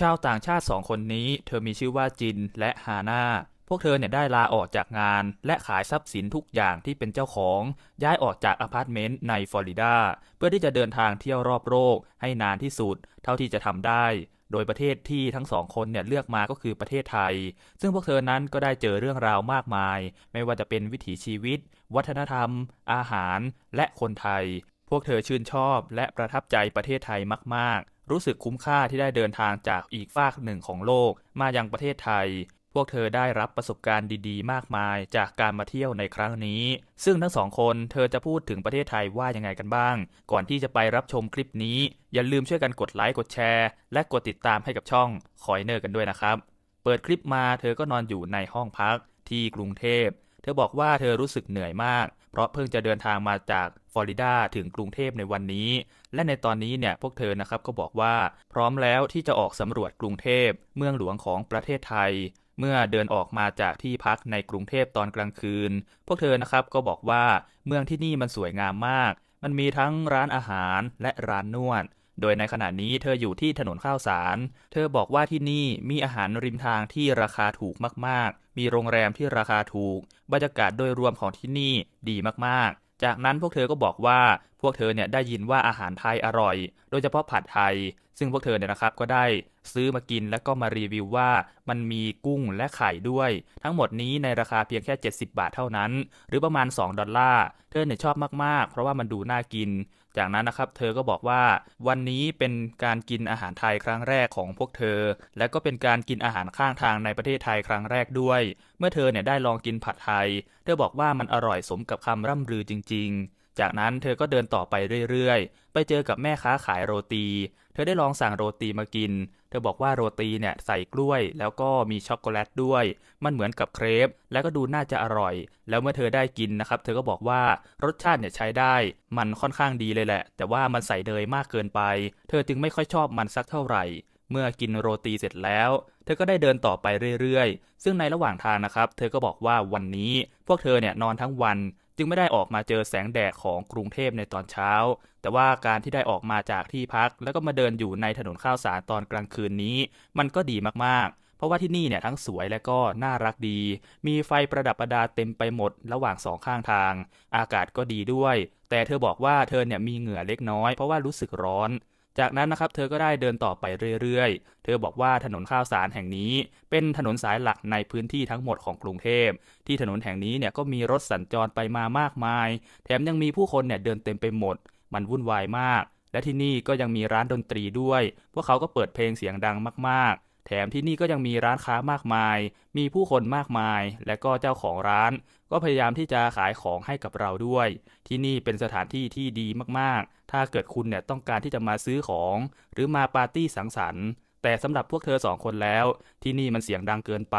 ชาวต่างชาติสองคนนี้เธอมีชื่อว่าจินและฮาน่าพวกเธอเนี่ยได้ลาออกจากงานและขายทรัพย์สินทุกอย่างที่เป็นเจ้าของ ย้ายออกจากอพาร์ตเมนต์ในฟลอริดาเพื่อที่จะเดินทางเที่ยวรอบโลกให้นานที่สุด เท่าที่จะทำได้ โดยประเทศที่ทั้งสองคนเนี่ยเลือกมาก็คือประเทศไทย ซึ่งพวกเธอนั้นก็ได้เจอเรื่องราวมากมาย ไม่ว่าจะเป็นวิถีชีวิต วัฒนธรรม อาหารและคนไทย พวกเธอชื่นชอบและประทับใจประเทศไทยมากรู้สึกคุ้มค่าที่ได้เดินทางจากอีกฝากหนึ่งของโลกมายังประเทศไทย พวกเธอได้รับประสบการณ์ดีๆ มากมายจากการมาเที่ยวในครั้งนี้ ซึ่งทั้งสองคนเธอจะพูดถึงประเทศไทยว่ายังไงกันบ้าง ก่อนที่จะไปรับชมคลิปนี้อย่าลืมช่วยกันกดไลค์กดแชร์และกดติดตามให้กับช่องคอยเนอร์กันด้วยนะครับ เปิดคลิปมาเธอก็นอนอยู่ในห้องพักที่กรุงเทพเธอบอกว่าเธอรู้สึกเหนื่อยมาก เพราะเพิ่งจะเดินทางมาจากฟลอริดาถึงกรุงเทพในวันนี้ และในตอนนี้เนี่ยพวกเธอนะครับก็บอกว่าพร้อมแล้วที่จะออกสำรวจกรุงเทพเมืองหลวงของประเทศไทย เมื่อเดินออกมาจากที่พักในกรุงเทพตอนกลางคืน พวกเธอนะครับก็บอกว่าเมืองที่นี่มันสวยงามมาก มันมีทั้งร้านอาหารและร้านนวด โดยในขณะนี้เธออยู่ที่ถนนข้าวสาร เธอบอกว่าที่นี่มีอาหารริมทางที่ราคาถูกมากมีโรงแรมที่ราคาถูก บรรยากาศโดยรวมของที่นี่ดีมากๆ จากนั้นพวกเธอก็บอกว่า พวกเธอเนี่ยได้ยินว่าอาหารไทยอร่อย โดยเฉพาะผัดไทย ซึ่งพวกเธอเนี่ยนะครับก็ได้ ซื้อมากินแล้วก็มารีวิวว่ามันมีกุ้งและไข่ด้วย ทั้งหมดนี้ในราคาเพียงแค่ 70 บาทเท่านั้น หรือประมาณ 2 ดอลลาร์ เธอเนี่ยชอบมากๆ เพราะว่ามันดูน่ากินจากนั้นนะครับเธอ ก็บอกว่าวันนี้เป็นการกินอาหารไทยครั้งแรกของพวกเธอ และก็เป็นการกินอาหารข้างทางในประเทศไทยครั้งแรกด้วย เมื่อเธอเนี่ยได้ลองกินผัดไทย เธอบอกว่ามันอร่อยสมกับคำร่ำลือจริงๆจากนั้นเธอก็เดินต่อไปเรื่อย ๆ ไปเจอกับแม่ค้าขายโรตี เธอได้ลองสั่งโรตีมากิน เธอบอกว่าโรตีเนี่ยใส่กล้วยแล้วก็มีช็อกโกแลตด้วย มันเหมือนกับเครปแล้วก็ดูน่าจะอร่อย แล้วเมื่อเธอได้กินนะครับ เธอก็บอกว่ารสชาติเนี่ยใช้ได้ มันค่อนข้างดีเลยแหละ แต่ว่ามันใส่เนยมากเกินไป เธอจึงไม่ค่อยชอบมันสักเท่าไหร่เมื่อกินโรตีเสร็จแล้ว เธอก็ได้เดินต่อไปเรื่อย ๆ ซึ่งในระหว่างทางนะครับ เธอก็บอกว่าวันนี้ พวกเธอเนี่ยนอนทั้งวันจึงไม่ได้ออกมาเจอแสงแดดของกรุงเทพในตอนเช้า แต่ว่าการที่ได้ออกมาจากที่พัก แล้วก็มาเดินอยู่ในถนนข้าวสารตอนกลางคืนนี้ มันก็ดีมากๆ เพราะว่าที่นี่เนี่ยทั้งสวยและก็น่ารักดี มีไฟประดับประดาเต็มไปหมดระหว่างสองข้างทาง อากาศก็ดีด้วย แต่เธอบอกว่าเธอเนี่ยมีเหงื่อเล็กน้อย เพราะว่ารู้สึกร้อนจากนั้นนะครับเธอก็ได้เดินต่อไปเรื่อยๆ เธอบอกว่าถนนข้าวสารแห่งนี้ เป็นถนนสายหลักในพื้นที่ทั้งหมดของกรุงเทพที่ถนนแห่งนี้เนี่ยก็มีรถสัญจรไปมามากมาย แถมยังมีผู้คนเนี่ยเดินเต็มไปหมด มันวุ่นวายมาก และที่นี่ก็ยังมีร้านดนตรีด้วย พวกเขาก็เปิดเพลงเสียงดังมากๆแถมที่นี่ก็ยังมีร้านค้ามากมาย มีผู้คนมากมาย และก็เจ้าของร้าน ก็พยายามที่จะขายของให้กับเราด้วย ที่นี่เป็นสถานที่ที่ดีมากๆ ถ้าเกิดคุณเนี่ยต้องการที่จะมาซื้อของ หรือมาปาร์ตี้สังสรรค์ แต่สำหรับพวกเธอสองคนแล้ว ที่นี่มันเสียงดังเกินไป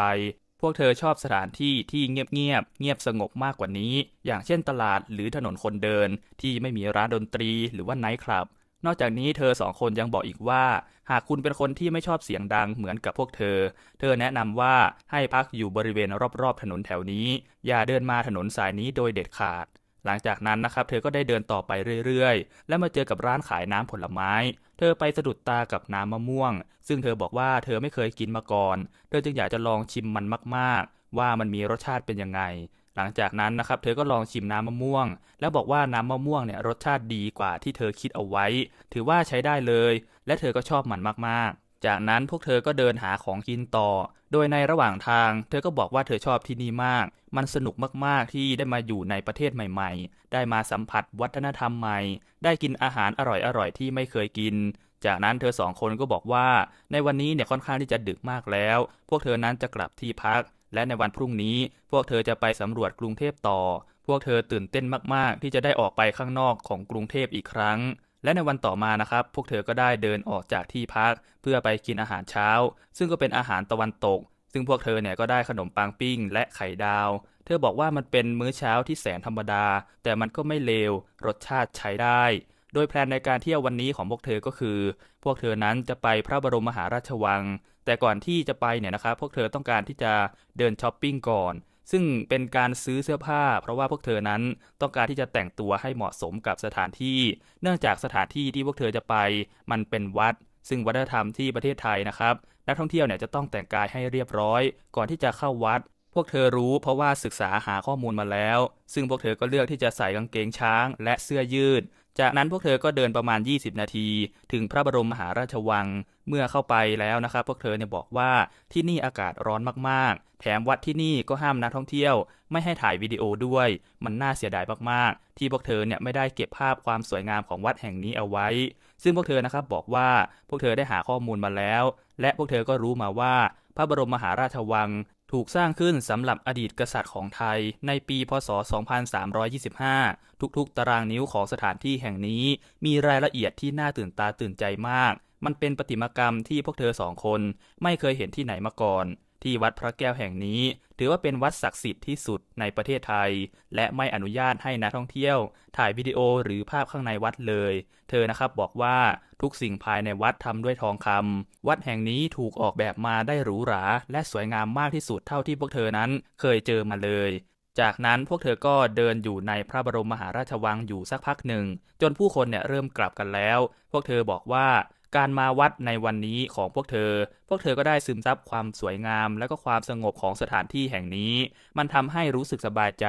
พวกเธอชอบสถานที่ที่เงียบเงียบเงียบสงบมากกว่านี้ อย่างเช่นตลาดหรือถนนคนเดินที่ไม่มีร้านดนตรีหรือว่าไนท์คลับนอกจากนี้เธอสองคนยังบอกอีกว่า หากคุณเป็นคนที่ไม่ชอบเสียงดังเหมือนกับพวกเธอ เธอแนะนำว่าให้พักอยู่บริเวณรอบๆถนนแถวนี้ อย่าเดินมาถนนสายนี้โดยเด็ดขาด หลังจากนั้นนะครับเธอก็ได้เดินต่อไปเรื่อยๆและมาเจอกับร้านขายน้ำผลไม้ เธอไปสะดุดตากับน้ำมะม่วง ซึ่งเธอบอกว่าเธอไม่เคยกินมาก่อนเธอจึงอยากจะลองชิมมันมากๆ ว่ามันมีรสชาติเป็นยังไงหลังจากนั้นนะครับเธอก็ลองชิมน้ำมะม่วง แล้วบอกว่าน้ำมะม่วงเนี่ยรสชาติดีกว่าที่เธอคิดเอาไว้ ถือว่าใช้ได้เลย และเธอก็ชอบมันมากๆ จากนั้นพวกเธอก็เดินหาของกินต่อ โดยในระหว่างทางเธอก็บอกว่าเธอชอบที่นี่มาก มันสนุกมากๆที่ได้มาอยู่ในประเทศใหม่ๆ ได้มาสัมผัสวัฒนธรรมใหม่ ได้กินอาหารอร่อยๆที่ไม่เคยกิน จากนั้นเธอสองคนก็บอกว่าในวันนี้เนี่ยค่อนข้างที่จะดึกมากแล้ว พวกเธอนั้นจะกลับที่พักและในวันพรุ่งนี้พวกเธอจะไปสำรวจกรุงเทพต่อ พวกเธอตื่นเต้นมาก ๆ ที่จะได้ออกไปข้างนอกของกรุงเทพอีกครั้ง และในวันต่อมานะครับ พวกเธอก็ได้เดินออกจากที่พัก เพื่อไปกินอาหารเช้า ซึ่งก็เป็นอาหารตะวันตก ซึ่งพวกเธอเนี่ยก็ได้ขนมปังปิ้ง และไข่ดาว เธอบอกว่ามันเป็นมื้อเช้าที่แสนธรรมดา แต่มันก็ไม่เลวรสชาติใช้ได้โดยแพลนในการเที่ยววันนี้ของพวกเธอก็คือ พวกเธอนั้นจะไปพระบรมมหาราชวัง แต่ก่อนที่จะไปเนี่ยนะครับพวกเธอต้องการที่จะเดินช้อปปิ้งก่อน ซึ่งเป็นการซื้อเสื้อผ้า เพราะว่าพวกเธอนั้นต้องการที่จะแต่งตัวให้เหมาะสมกับสถานที่ เนื่องจากสถานที่ที่พวกเธอจะไป มันเป็นวัด ซึ่งวัฒนธรรมที่ประเทศไทยนะครับนักท่องเที่ยวเนี่ยจะต้องแต่งกายให้เรียบร้อยก่อนที่จะเข้าวัด พวกเธอรู้เพราะว่าศึกษาหาข้อมูลมาแล้ว ซึ่งพวกเธอก็เลือกที่จะใส่กางเกงช้าง และเสื้อยืดจากนั้นพวกเธอก็เดินประมาณ 20 นาที ถึงพระบรมมหาราชวัง เมื่อเข้าไปแล้วนะครับพวกเธอเนี่ยบอกว่าที่นี่อากาศร้อนมากๆ แถมวัดที่นี่ก็ห้ามนักท่องเที่ยว ไม่ให้ถ่ายวิดีโอด้วย มันน่าเสียดายมากๆ ที่พวกเธอเนี่ยไม่ได้เก็บภาพความสวยงามของวัดแห่งนี้เอาไว้ ซึ่งพวกเธอนะครับบอกว่าพวกเธอได้หาข้อมูลมาแล้ว และพวกเธอก็รู้มาว่า พระบรมมหาราชวังถูกสร้างขึ้นสำหรับอดีตกษัตริย์ของไทยในปีพศ 2325 ทุกๆตารางนิ้วของสถานที่แห่งนี้มีรายละเอียดที่น่าตื่นตาตื่นใจมาก มันเป็นประติมากรรมที่พวกเธอสองคนไม่เคยเห็นที่ไหนมาก่อนที่วัดพระแก้วแห่งนี้ ถือว่าเป็นวัดศักดิ์สิทธิ์ที่สุดในประเทศไทย และไม่อนุญาตให้นักท่องเที่ยว ถ่ายวิดีโอหรือภาพข้างในวัดเลย เธอนะครับบอกว่าทุกสิ่งภายในวัดทำด้วยทองคำ วัดแห่งนี้ถูกออกแบบมาได้หรูหรา และสวยงามมากที่สุดเท่าที่พวกเธอนั้นเคยเจอมาเลย จากนั้นพวกเธอก็เดินอยู่ในพระบรมมหาราชวังอยู่สักพักหนึ่งจนผู้คนเนี่ยเริ่มกลับกันแล้ว พวกเธอบอกว่าการมาวัดในวันนี้ของพวกเธอ พวกเธอก็ได้ซึมซับความสวยงาม และก็ความสงบของสถานที่แห่งนี้ มันทำให้รู้สึกสบายใจ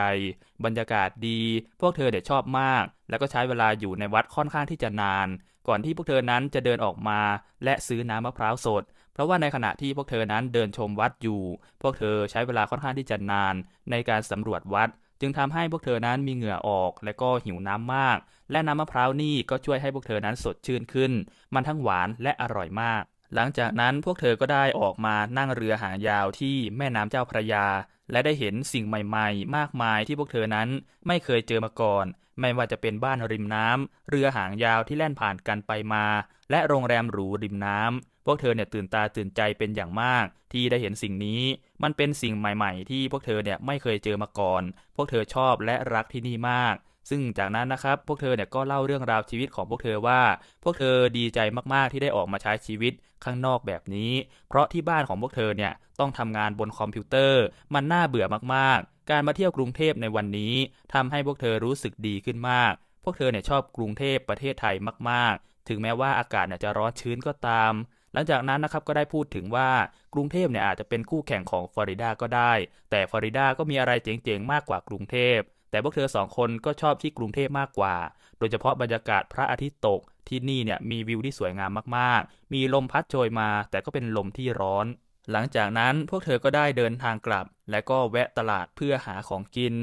บรรยากาศดี พวกเธอเดี๋ยชอบมาก แล้วก็ใช้เวลาอยู่ในวัดค่อนข้างที่จะนาน ก่อนที่พวกเธอนั้นจะเดินออกมาและซื้อน้ำมะพร้าวสด เพราะว่าในขณะที่พวกเธอนั้นเดินชมวัดอยู่ พวกเธอใช้เวลาค่อนข้างที่จะนาน ในการสำรวจวัดจึงทำให้พวกเธอนั้นมีเหงื่อออกและก็หิวน้ำมากและน้ำมะพร้าวนี่ก็ช่วยให้พวกเธอนั้นสดชื่นขึ้น มันทั้งหวานและอร่อยมาก หลังจากนั้นพวกเธอก็ได้ออกมานั่งเรือหางยาวที่แม่น้ำเจ้าพระยา และได้เห็นสิ่งใหม่ ๆ มากมายที่พวกเธอนั้นไม่เคยเจอมาก่อน ไม่ว่าจะเป็นบ้านริมน้ำ เรือหางยาวที่แล่นผ่านกันไปมา และโรงแรมหรูริมน้ำพวกเธอเนี่ยตื่นตาตื่นใจเป็นอย่างมาก ที่ได้เห็นสิ่งนี้ มันเป็นสิ่งใหม่ ๆ ที่พวกเธอเนี่ยไม่เคยเจอมาก่อน พวกเธอชอบและรักที่นี่มาก ซึ่งจากนั้นนะครับ พวกเธอเนี่ยก็เล่าเรื่องราวชีวิตของพวกเธอว่า พวกเธอดีใจมากๆ ที่ได้ออกมาใช้ชีวิตข้างนอกแบบนี้ เพราะที่บ้านของพวกเธอเนี่ยต้องทำงานบนคอมพิวเตอร์ มันน่าเบื่อมากๆ การมาเที่ยวกรุงเทพในวันนี้ทำให้พวกเธอรู้สึกดีขึ้นมาก พวกเธอเนี่ยชอบกรุงเทพประเทศไทยมากๆ ถึงแม้ว่าอากาศเนี่ยจะร้อนชื้นก็ตามลังจากนั้นนะครับก็ได้พูดถึงว่ากรุงเทพเนี่ยอาจจะเป็นคู่แข่งของฟลอริดาก็ได้ แต่ฟลอริดาก็มีอะไรเจ๋งๆมากกว่ากรุงเทพ แต่พวกเธอสองคนก็ชอบที่กรุงเทพมากกว่า โดยเฉพาะบรรยากาศพระอาทิตย์ตกที่นี่เนี่ยมีวิวที่สวยงามมากๆ มีลมพัดโชยมา แต่ก็เป็นลมที่ร้อน หลังจากนั้นพวกเธอก็ได้เดินทางกลับ และก็แวะตลาดเพื่อหาของกิน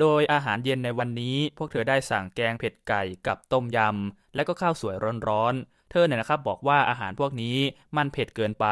โดยอาหารเย็นในวันนี้ พวกเธอได้สั่งแกงเผ็ดไก่กับต้มยำ และก็ข้าวสวยร้อนๆ เธอเนี่ยนะครับบอกว่าอาหารพวกนี้มันเผ็ดเกินไป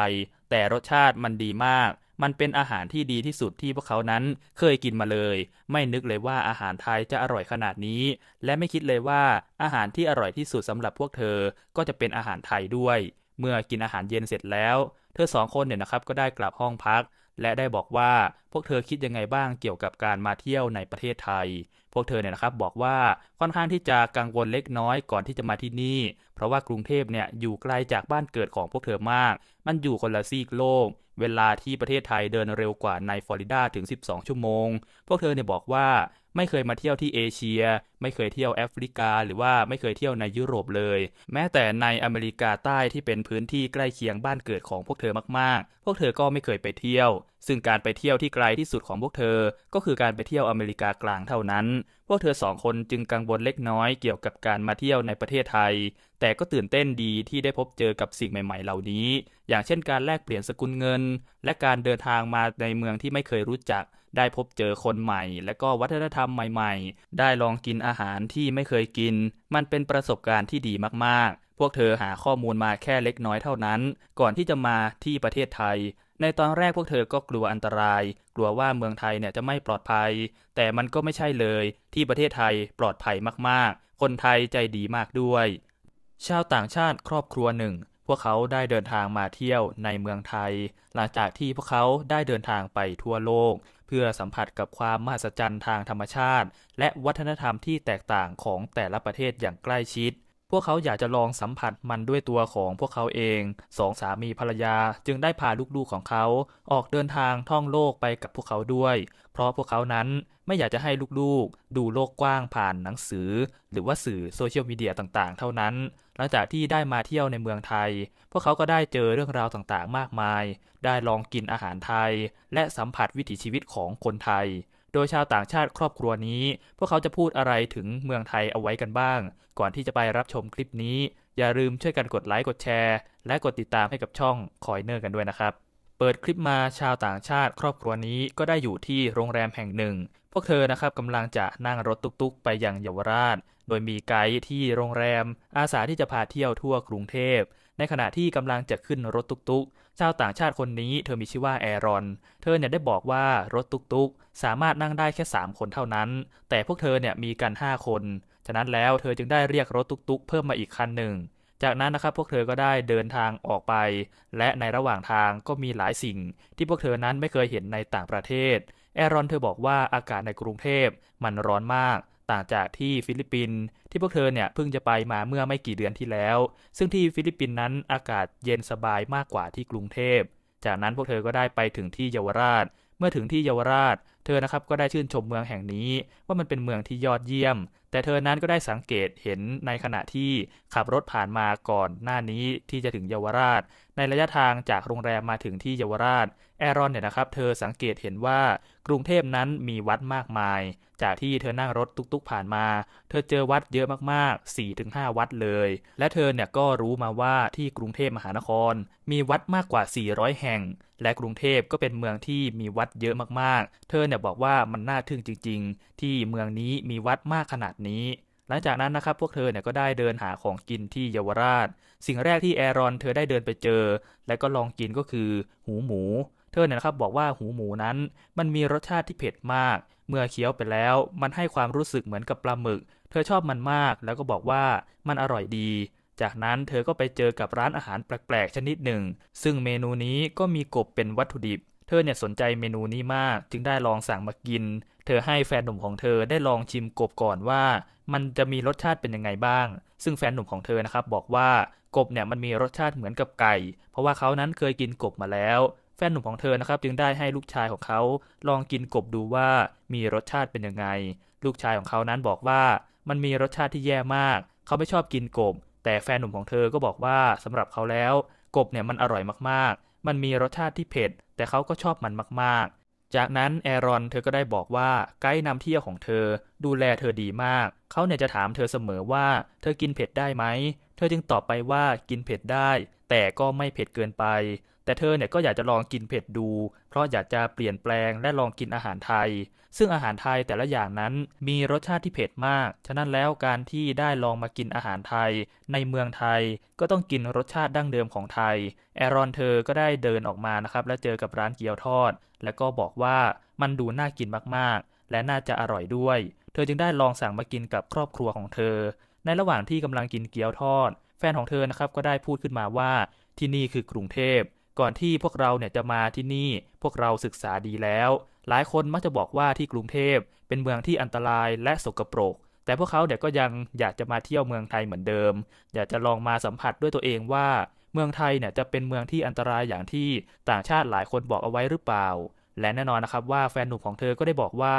แต่รสชาติมันดีมาก มันเป็นอาหารที่ดีที่สุดที่พวกเขานั้นเคยกินมาเลย ไม่นึกเลยว่าอาหารไทยจะอร่อยขนาดนี้ และไม่คิดเลยว่าอาหารที่อร่อยที่สุดสำหรับพวกเธอ ก็จะเป็นอาหารไทยด้วย เมื่อกินอาหารเย็นเสร็จแล้ว เธอสองคนเนี่ยนะครับก็ได้กลับห้องพักและได้บอกว่าพวกเธอคิดยังไงบ้างเกี่ยวกับการมาเที่ยวในประเทศไทย พวกเธอเนี่ยนะครับบอกว่าค่อนข้างที่จะกังวลเล็กน้อยก่อนที่จะมาที่นี่ เพราะว่ากรุงเทพเนี่ย อยู่ไกลจากบ้านเกิดของพวกเธอมาก มันอยู่คนละซีกโลก เวลาที่ประเทศไทยเดินเร็วกว่าในฟลอริดาถึง 12 ชั่วโมง พวกเธอเนี่ยบอกว่าไม่เคยมาเที่ยวที่เอเชีย ไม่เคยเที่ยวแอฟริกา หรือว่าไม่เคยเที่ยวในยุโรปเลยแม้แต่ในอเมริกาใต้ที่เป็นพื้นที่ใกล้เคียงบ้านเกิดของพวกเธอมากๆ พวกเธอก็ไม่เคยไปเที่ยว ซึ่งการไปเที่ยวที่ไกลที่สุดของพวกเธอก็คือการไปเที่ยวอเมริกากลางเท่านั้น พวกเธอสองคนจึงกังวลเล็กน้อยเกี่ยวกับการมาเที่ยวในประเทศไทย แต่ก็ตื่นเต้นดีที่ได้พบเจอกับสิ่งใหม่ ๆ เหล่านี้ อย่างเช่นการแลกเปลี่ยนสกุลเงิน และการเดินทางมาในเมืองที่ไม่เคยรู้จักได้พบเจอคนใหม่และก็วัฒนธรรมใหม่ๆ ได้ลองกินอาหารที่ไม่เคยกิน มันเป็นประสบการณ์ที่ดีมากๆ พวกเธอหาข้อมูลมาแค่เล็กน้อยเท่านั้น ก่อนที่จะมาที่ประเทศไทย ในตอนแรกพวกเธอก็กลัวอันตราย กลัวว่าเมืองไทยเนี่ยจะไม่ปลอดภัย แต่มันก็ไม่ใช่เลย ที่ประเทศไทยปลอดภัยมากๆ คนไทยใจดีมากด้วย ชาวต่างชาติครอบครัวหนึ่งพวกเขาได้เดินทางมาเที่ยวในเมืองไทย หลังจากที่พวกเขาได้เดินทางไปทั่วโลกเพื่อสัมผัสกับความมหัศจรรย์ทางธรรมชาติและวัฒนธรรมที่แตกต่างของแต่ละประเทศอย่างใกล้ชิดพวกเขาอยากจะลองสัมผัสมันด้วยตัวของพวกเขาเอง สองสามีภรรยาจึงได้พาลูกๆของเขาออกเดินทางท่องโลกไปกับพวกเขาด้วย เพราะพวกเขานั้นไม่อยากจะให้ลูกๆดูโลกกว้างผ่านหนังสือหรือว่าสื่อโซเชียลมีเดียต่างๆ เท่านั้น หลังจากที่ได้มาเที่ยวในเมืองไทย พวกเขาก็ได้เจอเรื่องราวต่างๆ มากมาย ได้ลองกินอาหารไทยและสัมผัสวิถีชีวิตของคนไทยโดยชาวต่างชาติครอบครัวนี้ พวกเขาจะพูดอะไรถึงเมืองไทยเอาไว้กันบ้าง ก่อนที่จะไปรับชมคลิปนี้ อย่าลืมช่วยกันกดไลค์กดแชร์และกดติดตามให้กับช่องคอยเนอร์กันด้วยนะครับ เปิดคลิปมาชาวต่างชาติครอบครัวนี้ก็ได้อยู่ที่โรงแรมแห่งหนึ่ง พวกเธอนะครับกำลังจะนั่งรถตุ๊กๆไปยังเยาวราช โดยมีไกด์ที่โรงแรม อาสาที่จะพาเที่ยวทั่วกรุงเทพในขณะที่กำลังจะขึ้นรถตุกๆชาวต่างชาติคนนี้เธอมีชื่อว่าแอรอน เธอเนี่ยได้บอกว่ารถตุกๆ สามารถนั่งได้แค่ 3 คนเท่านั้น แต่พวกเธอเนี่ยมีกัน 5 คน ฉะนั้นแล้วเธอจึงได้เรียกรถตุกๆ เพิ่มมาอีกคันหนึ่ง จากนั้นนะครับพวกเธอก็ได้เดินทางออกไป และในระหว่างทางก็มีหลายสิ่ง ที่พวกเธอนั้นไม่เคยเห็นในต่างประเทศ แอรอนเธอบอกว่าอากาศในกรุงเทพมันร้อนมาก่างจากที่ฟิลิปปินส์ที่พวกเธอเนี่ยเพิ่งจะไปมาเมื่อไม่กี่เดือนที่แล้ว ซึ่งที่ฟิลิปปินส์นั้นอากาศเย็นสบายมากกว่าที่กรุงเทพจากนั้นพวกเธอก็ได้ไปถึงที่เยาวราช เมื่อถึงที่เยาวราช เธอนะครับก็ได้ชื่นชมเมืองแห่งนี้ ว่ามันเป็นเมืองที่ยอดเยี่ยมแต่เธอนั้นก็ได้สังเกตเห็นในขณะที่ขับรถผ่านมาก่อนหน้านี้ที่จะถึงเยาวราช ในระยะทางจากโรงแรมมาถึงที่เยาวราช แอรอนเนี่ยนะครับเธอสังเกตเห็นว่ากรุงเทพนั้นมีวัดมากมาย จากที่เธอนั่งรถตุกๆผ่านมา เธอเจอวัดเยอะมากๆ4หวัดเลย และเธอเนี่ยก็รู้มาว่าที่กรุงเทพมหานคร มีวัดมากกว่า 400 แห่ง และกรุงเทพก็เป็นเมืองที่มีวัดเยอะมากๆ เธอเนี่ยบอกว่ามันน่าทึ่งจริง ๆ ที่เมืองนี้มีวัดมากขนาดนี้หลังจากนั้นนะครับพวกเธอเนี่ยก็ได้เดินหาของกินที่เยาวราช สิ่งแรกที่แอรอนเธอได้เดินไปเจอและก็ลองกินก็คือหูหมู เธอเนี่ยนะครับบอกว่าหูหมูนั้น มันมีรสชาติที่เผ็ดมาก เมื่อเคี้ยวไปแล้วมันให้ความรู้สึกเหมือนกับปลาหมึก เธอชอบมันมากแล้วก็บอกว่ามันอร่อยดี จากนั้นเธอก็ไปเจอกับร้านอาหารแปลกๆชนิดหนึ่ง ซึ่งเมนูนี้ก็มีกบเป็นวัตถุดิบเธอเนี่ยสนใจเมนูนี้มากจึงได้ลองสั่งมากิน เธอให้แฟนหนุ่มของเธอได้ลองชิมกบก่อนว่ามันจะมีรสชาติเป็นยังไงบ้าง ซึ่งแฟนหนุ่มของเธอนะครับบอกว่ากบเนี่ยมันมีรสชาติเหมือนกับไก่ เพราะว่าเขานั้นเคยกินกบมาแล้ว แฟนหนุ่มของเธอนะครับจึงได้ให้ลูกชายของเขา ลองกินกบดูว่ามีรสชาติเป็นยังไง ลูกชายของเขานั้นบอกว่ามันมีรสชาติที่แย่มาก เขาไม่ชอบกินกบแต่แฟนหนุ่มของเธอก็บอกว่าสำหรับเขาแล้ว กบเนี่ยมันอร่อยมากๆมันมีรสชาติที่เผ็ด แต่เขาก็ชอบมันมาก ๆ จากนั้นแอรอนเธอก็ได้บอกว่าไกด์นำเที่ยวของเธอดูแลเธอดีมากเขาเนี่ยจะถามเธอเสมอว่า เธอกินเผ็ดได้ไหม เธอจึงตอบไปว่ากินเผ็ดได้ แต่ก็ไม่เผ็ดเกินไปแต่เธอเนี่ยก็อยากจะลองกินเผ็ดดู เพราะอยากจะเปลี่ยนแปลงและลองกินอาหารไทย ซึ่งอาหารไทยแต่ละอย่างนั้นมีรสชาติที่เผ็ดมาก ฉะนั้นแล้วการที่ได้ลองมากินอาหารไทยในเมืองไทยก็ต้องกินรสชาติดั้งเดิมของไทย แอรอนเธอก็ได้เดินออกมานะครับและเจอกับร้านเกี๊ยวทอด แล้วก็บอกว่ามันดูน่ากินมากๆ และน่าจะอร่อยด้วย เธอจึงได้ลองสั่งมากินกับครอบครัวของเธอ ในระหว่างที่กำลังกินเกี๊ยวทอด แฟนของเธอนะครับก็ได้พูดขึ้นมาว่าที่นี่คือกรุงเทพก่อนที่พวกเราเนี่ยจะมาที่นี่ พวกเราศึกษาดีแล้ว หลายคนมักจะบอกว่าที่กรุงเทพ เป็นเมืองที่อันตรายและสกปรก แต่พวกเขาเนี่ยก็ยังอยากจะมาเที่ยวเมืองไทยเหมือนเดิม อยากจะลองมาสัมผัสด้วยตัวเองว่า เมืองไทยเนี่ยจะเป็นเมืองที่อันตรายอย่างที่ต่างชาติหลายคนบอกเอาไว้หรือเปล่า และแน่นอนนะครับว่าแฟนหนุ่มของเธอก็ได้บอกว่า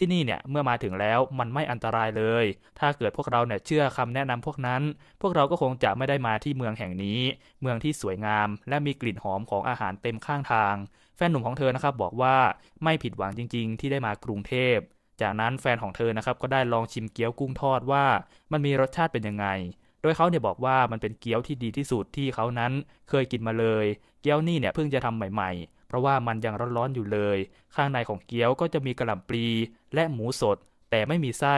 ที่นี่เนี่ยเมื่อมาถึงแล้วมันไม่อันตรายเลย ถ้าเกิดพวกเราเนี่ยเชื่อคำแนะนำพวกนั้น พวกเราก็คงจะไม่ได้มาที่เมืองแห่งนี้ เมืองที่สวยงาม และมีกลิ่นหอมของอาหารเต็มข้างทาง แฟนหนุ่มของเธอนะครับบอกว่าไม่ผิดหวังจริงๆ ที่ได้มากรุงเทพ จากนั้นแฟนของเธอนะครับ ก็ได้ลองชิมเกี๊ยวกุ้งทอดว่า มันมีรสชาติเป็นยังไงดยเขาเนี่ยบอกว่ามันเป็นเกี๊ยวที่ดีที่สุดที่เขานั้น เคยกินมาเลย เกี๊ยวนี่เนี่ยเพิ่งจะทำใหม่ ๆ เพราะว่ามันยังร้อนๆอยู่เลย ข้างในของเกี๊ยวก็จะมีกระหล่ำปลีและหมูสด แต่ไม่มีไส้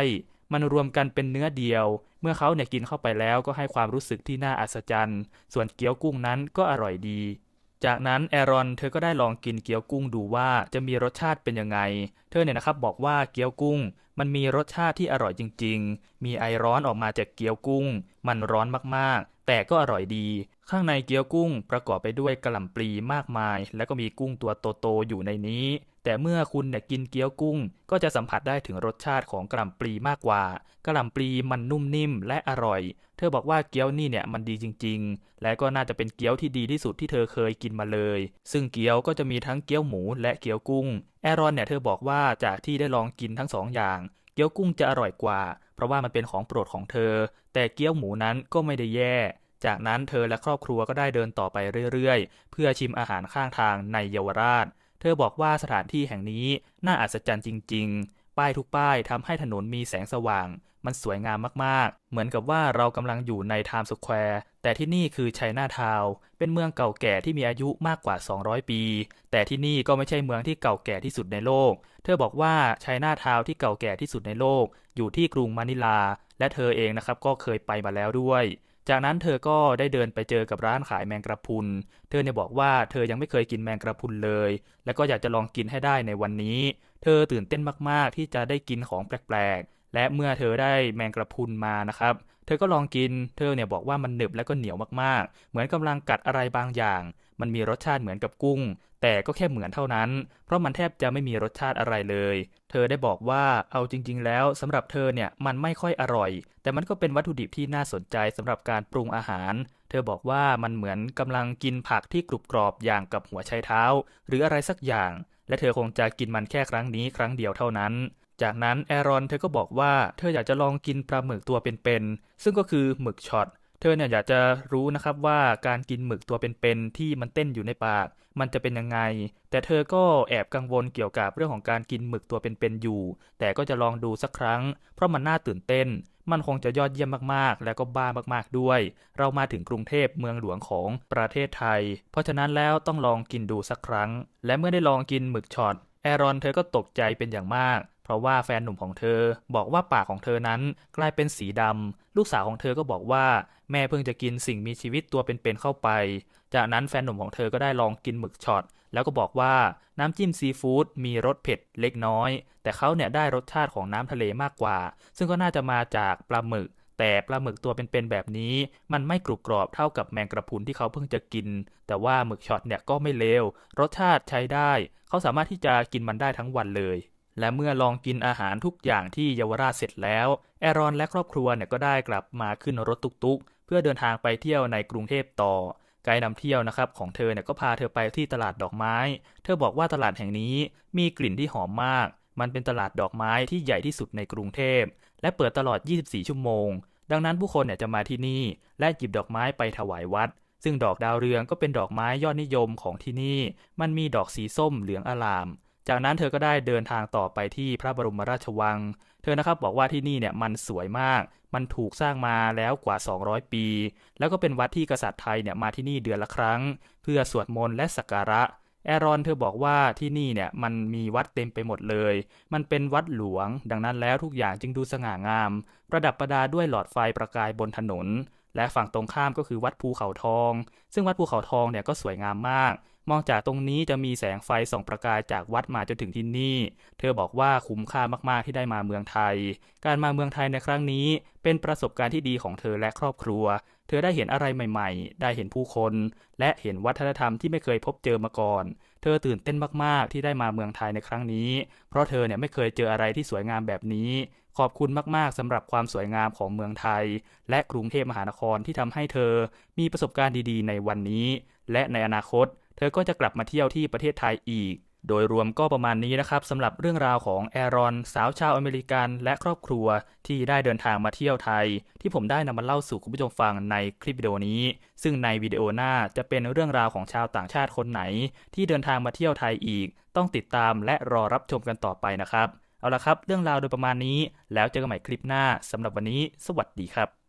มันรวมกันเป็นเนื้อเดียว เมื่อเขาเนี่ยกินเข้าไปแล้วก็ให้ความรู้สึกที่น่าอัศจรรย์ ส่วนเกี๊ยวกุ้งนั้นก็อร่อยดีจากนั้น แอรอนเธอก็ได้ลองกินเกี๊ยวกุ้งดูว่าจะมีรสชาติเป็นยังไง เธอเนี่ยนะครับบอกว่าเกี๊ยวกุ้ง มันมีรสชาติที่อร่อยจริง ๆ มีไอร้อนออกมาจากเกี๊ยวกุ้ง มันร้อนมากๆ แต่ก็อร่อยดี ข้างในเกี๊ยวกุ้ง ประกอบไปด้วยกระหล่ำปลีมากมาย แล้วก็มีกุ้งตัวโตๆ อยู่ในนี้ แต่เมื่อคุณเนี่ยกินเกี๊ยวกุ้ง ก็จะสัมผัสได้ถึงรสชาติของกระหล่ำปลีมากกว่า กระหล่ำปลีมันนุ่มนิ่ม และอร่อยเธอบอกว่าเกี๊ยวนี่เนี่ยมันดีจริง ๆ และก็น่าจะเป็นเกี๊ยวที่ดีที่สุดที่เธอเคยกินมาเลย ซึ่งเกี๊ยวก็จะมีทั้งเกี๊ยวหมูและเกี๊ยวกุ้ง แอรอนเนี่ยเธอบอกว่าจากที่ได้ลองกินทั้งสองอย่าง เกี๊ยวกุ้งจะอร่อยกว่า เพราะว่ามันเป็นของโปรดของเธอ แต่เกี๊ยวหมูนั้นก็ไม่ได้แย่ จากนั้นเธอและครอบครัวก็ได้เดินต่อไปเรื่อยๆ เพื่อชิมอาหารข้างทางในเยาวราช เธอบอกว่าสถานที่แห่งนี้น่าอัศจรรย์จริง ๆ ป้ายทุกป้ายทำให้ถนนมีแสงสว่างันสวยงามมาก ๆ เหมือนกับว่าเรากำลังอยู่ในไทม์สแควร์ แต่ที่นี่คือไชน่าทาวเป็นเมืองเก่าแก่ที่มีอายุมากกว่า 200 ปี แต่ที่นี่ก็ไม่ใช่เมืองที่เก่าแก่ที่สุดในโลก เธอบอกว่าไชน่าทาวที่เก่าแก่ที่สุดในโลกอยู่ที่กรุงมะนิลา และเธอเองนะครับก็เคยไปมาแล้วด้วย จากนั้นเธอก็ได้เดินไปเจอกับร้านขายแมงกระพุน เธอเนี่ยบอกว่า เธอยังไม่เคยกินแมงกระพุนเลย และก็อยากจะลองกินให้ได้ในวันนี้ เธอตื่นเต้นมาก ๆ ที่จะได้กินของแปลกและเมื่อเธอได้แมงกระพุนมานะครับ เธอก็ลองกิน เธอเนี่ยบอกว่ามันหนึบและก็เหนียวมากๆ เหมือนกำลังกัดอะไรบางอย่าง มันมีรสชาติเหมือนกับกุ้ง แต่ก็แค่เหมือนเท่านั้น เพราะมันแทบจะไม่มีรสชาติอะไรเลย เธอได้บอกว่า เอาจริง ๆ แล้ว สำหรับเธอเนี่ย มันไม่ค่อยอร่อย แต่มันก็เป็นวัตถุดิบที่น่าสนใจสำหรับการปรุงอาหาร เธอบอกว่ามันเหมือนกำลังกินผักที่กรุบกรอบอย่างกับหัวไชเท้า หรืออะไรสักอย่าง และเธอคงจะกินมันแค่ครั้งนี้ครั้งเดียวเท่านั้นจากนั้นแอรอนเธอก็บอกว่าเธออยากจะลองกินปลาหมึกตัวเป็นๆ ซึ่งก็คือหมึกช็อต เธอเนี่ยอยากจะรู้นะครับว่าการกินหมึกตัวเป็นๆ ที่มันเต้นอยู่ในปาก มันจะเป็นยังไง แต่เธอก็แอบกังวลเกี่ยวกับเรื่องของการกินหมึกตัวเป็นๆ อยู่ แต่ก็จะลองดูสักครั้ง เพราะมันน่าตื่นเต้น มันคงจะยอดเยี่ยมมากๆ และก็บ้ามากๆ ด้วย เรามาถึงกรุงเทพเมืองหลวงของประเทศไทย เพราะฉะนั้นแล้วต้องลองกินดูสักครั้ง และเมื่อได้ลองกินหมึกช็อต แอรอนเธอก็ตกใจเป็นอย่างมากเพราะว่าแฟนหนุ่มของเธอบอกว่าปากของเธอนั้นกลายเป็นสีดำ ลูกสาวของเธอก็บอกว่า แม่เพิ่งจะกินสิ่งมีชีวิตตัวเป็นๆเเข้าไป จากนั้นแฟนหนุ่มของเธอก็ได้ลองกินหมึกช็อตแล้วก็บอกว่าน้ำจิ้มซีฟู้ดมีรสเผ็ดเล็กน้อย แต่เขาเนี่ยได้รสชาติของน้ำทะเลมากกว่า ซึ่งก็น่าจะมาจากปลาหมึก แต่ปลาหมึกตัวเป็นๆแบบนี้มันไม่กรุบกรอบเท่ากับแมงกระพุนที่เขาเพิ่งจะกิน แต่ว่าหมึกช็อตเนี่ยก็ไม่เลวรสชาติใช้ได้เขาสามารถที่จะกินมันได้ทั้งวันเลยและเมื่อลองกินอาหารทุกอย่างที่เยาวราชเสร็จแล้ว แอรอนและครอบครัวเนี่ยก็ได้กลับมาขึ้นรถตุกๆเพื่อเดินทางไปเที่ยวในกรุงเทพต่อไกด์นำเที่ยวนะครับของเธอเนี่ยก็พาเธอไปที่ตลาดดอกไม้ เธอบอกว่าตลาดแห่งนี้มีกลิ่นที่หอมมาก มันเป็นตลาดดอกไม้ที่ใหญ่ที่สุดในกรุงเทพและเปิดตลอด 24 ชั่วโมง ดังนั้นผู้คนเนี่ยจะมาที่นี่ และหยิบดอกไม้ไปถวายวัด ซึ่งดอกดาวเรืองก็เป็นดอกไม้ยอดนิยมของที่นี่ มันมีดอกสีส้มเหลืองอลามจากนั้นเธอก็ได้เดินทางต่อไปที่พระบรมราชวัง เธอนะครับบอกว่าที่นี่เนี่ยมันสวยมาก มันถูกสร้างมาแล้วกว่า 200 ปี แล้วก็เป็นวัดที่กษัตริย์ไทยเนี่ยมาที่นี่เดือนละครั้ง เพื่อสวดมนต์และสักการะ แอรอนเธอบอกว่าที่นี่เนี่ยมันมีวัดเต็มไปหมดเลย มันเป็นวัดหลวงดังนั้นแล้วทุกอย่างจึงดูสง่างาม ประดับประดาด้วยหลอดไฟประกายบนถนน และฝั่งตรงข้ามก็คือวัดภูเขาทอง ซึ่งวัดภูเขาทองเนี่ยก็สวยงามมากมองจากตรงนี้จะมีแสงไฟส่อง ประกายจากวัดมาจนถึงที่นี่ เธอบอกว่าคุ้มค่ามากๆ ที่ได้มาเมืองไทย การมาเมืองไทยในครั้งนี้เป็นประสบการณ์ที่ดีของเธอและครอบครัว เธอได้เห็นอะไรใหม่ ๆ ได้เห็นผู้คน และเห็นวัฒนธรรมที่ไม่เคยพบเจอมาก่อน เธอตื่นเต้นมากๆที่ได้มาเมืองไทยในครั้งนี้ เพราะเธอเนี่ยไม่เคยเจออะไรที่สวยงามแบบนี้ ขอบคุณมากๆสำหรับความสวยงามของเมืองไทย และกรุงเทพมหานครที่ทำให้เธอมีประสบการณ์ดีๆ ในวันนี้ และในอนาคตเธอก็จะกลับมาเที่ยวที่ประเทศไทยอีก โดยรวมก็ประมาณนี้นะครับสำหรับเรื่องราวของแอรอนสาวชาวอเมริกันและครอบครัวที่ได้เดินทางมาเที่ยวไทย ที่ผมได้นำมาเล่าสู่คุณผู้ชมฟังในคลิปวิดีโอนี้ ซึ่งในวิดีโอหน้าจะเป็นเรื่องราวของชาวต่างชาติคนไหน ที่เดินทางมาเที่ยวไทยอีก ต้องติดตามและรอรับชมกันต่อไปนะครับเอาละครับ เรื่องราวโดยประมาณนี้แล้วเจอกันใหม่คลิปหน้าสำหรับวันนี้ สวัสดีครับ